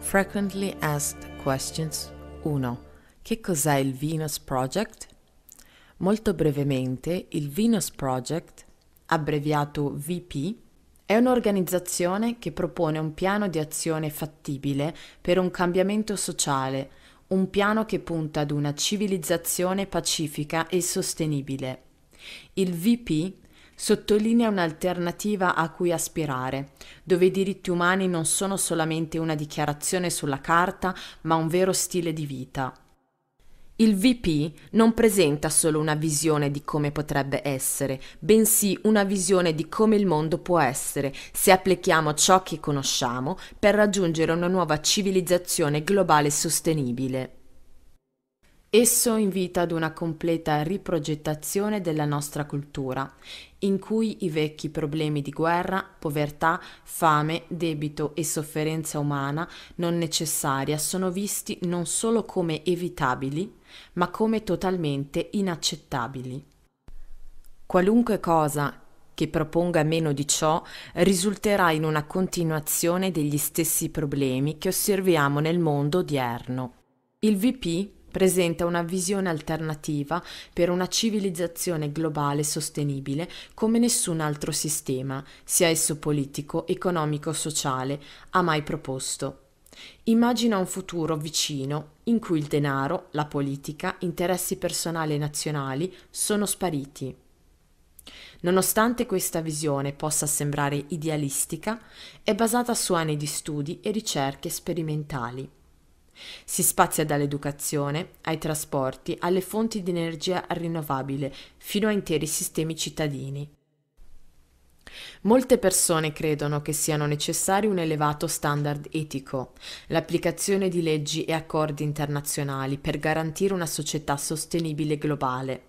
Frequently Asked Questions 1. Che cos'è il Venus Project? Molto brevemente, il Venus Project, abbreviato VP, è un'organizzazione che propone un piano di azione fattibile per un cambiamento sociale, un piano che punta ad una civilizzazione pacifica e sostenibile. Il VP sottolinea un'alternativa a cui aspirare, dove i diritti umani non sono solamente una dichiarazione sulla carta, ma un vero stile di vita. Il VP non presenta solo una visione di come potrebbe essere, bensì una visione di come il mondo può essere se applichiamo ciò che conosciamo per raggiungere una nuova civilizzazione globale sostenibile. Esso invita ad una completa riprogettazione della nostra cultura, in cui i vecchi problemi di guerra, povertà, fame, debito e sofferenza umana non necessaria sono visti non solo come evitabili, ma come totalmente inaccettabili. Qualunque cosa che proponga meno di ciò risulterà in una continuazione degli stessi problemi che osserviamo nel mondo odierno. Il VP presenta una visione alternativa per una civilizzazione globale sostenibile come nessun altro sistema, sia esso politico, economico o sociale, ha mai proposto. Immagina un futuro vicino in cui il denaro, la politica, interessi personali e nazionali sono spariti. Nonostante questa visione possa sembrare idealistica, è basata su anni di studi e ricerche sperimentali. Si spazia dall'educazione ai trasporti alle fonti di energia rinnovabile fino a interi sistemi cittadini. Molte persone credono che siano necessari un elevato standard etico, l'applicazione di leggi e accordi internazionali per garantire una società sostenibile globale.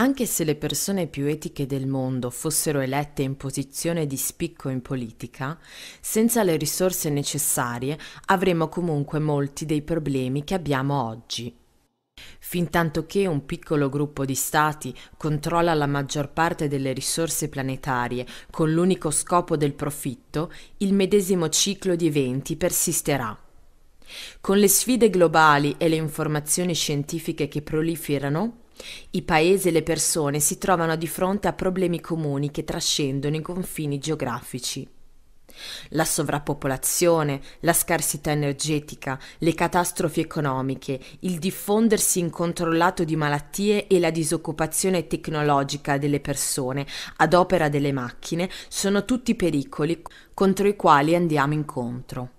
Anche se le persone più etiche del mondo fossero elette in posizione di spicco in politica, senza le risorse necessarie avremo comunque molti dei problemi che abbiamo oggi. Fintanto che un piccolo gruppo di stati controlla la maggior parte delle risorse planetarie con l'unico scopo del profitto, il medesimo ciclo di eventi persisterà. Con le sfide globali e le informazioni scientifiche che proliferano, i paesi e le persone si trovano di fronte a problemi comuni che trascendono i confini geografici. La sovrappopolazione, la scarsità energetica, le catastrofi economiche, il diffondersi incontrollato di malattie e la disoccupazione tecnologica delle persone ad opera delle macchine sono tutti pericoli contro i quali andiamo incontro.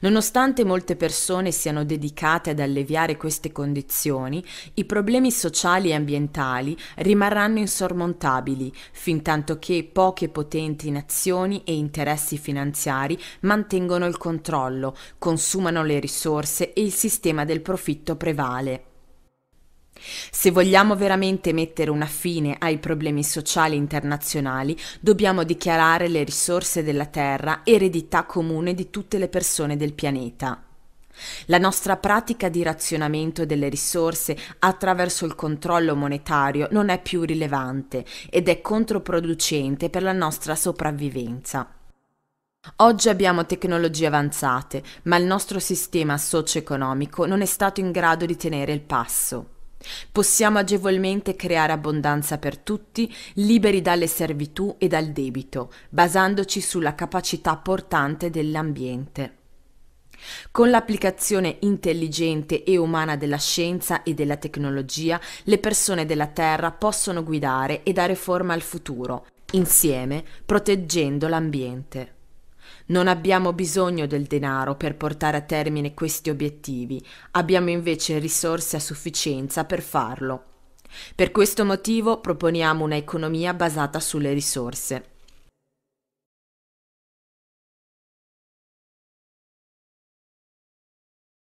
Nonostante molte persone siano dedicate ad alleviare queste condizioni, i problemi sociali e ambientali rimarranno insormontabili, fin tanto che poche potenti nazioni e interessi finanziari mantengono il controllo, consumano le risorse e il sistema del profitto prevale. Se vogliamo veramente mettere una fine ai problemi sociali internazionali, dobbiamo dichiarare le risorse della Terra eredità comune di tutte le persone del pianeta. La nostra pratica di razionamento delle risorse attraverso il controllo monetario non è più rilevante ed è controproducente per la nostra sopravvivenza. Oggi abbiamo tecnologie avanzate, ma il nostro sistema socio-economico non è stato in grado di tenere il passo. Possiamo agevolmente creare abbondanza per tutti, liberi dalle servitù e dal debito, basandoci sulla capacità portante dell'ambiente. Con l'applicazione intelligente e umana della scienza e della tecnologia, le persone della Terra possono guidare e dare forma al futuro, insieme proteggendo l'ambiente. Non abbiamo bisogno del denaro per portare a termine questi obiettivi, abbiamo invece risorse a sufficienza per farlo. Per questo motivo proponiamo una economia basata sulle risorse.